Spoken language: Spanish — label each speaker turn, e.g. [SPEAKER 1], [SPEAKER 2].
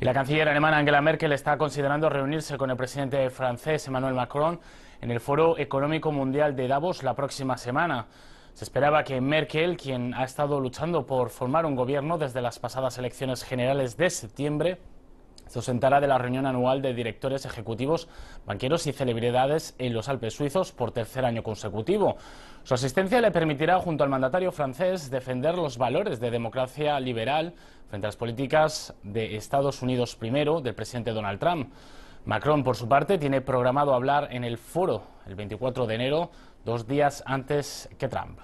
[SPEAKER 1] Y la canciller alemana Angela Merkel está considerando reunirse con el presidente francés Emmanuel Macron en el Foro Económico Mundial de Davos la próxima semana. Se esperaba que Merkel, quien ha estado luchando por formar un gobierno desde las pasadas elecciones generales de septiembre, se sentará de la reunión anual de directores ejecutivos, banqueros y celebridades en los Alpes suizos por tercer año consecutivo. Su asistencia le permitirá, junto al mandatario francés, defender los valores de democracia liberal frente a las políticas de Estados Unidos primero del presidente Donald Trump. Macron, por su parte, tiene programado hablar en el foro el 24 de enero, dos días antes que Trump.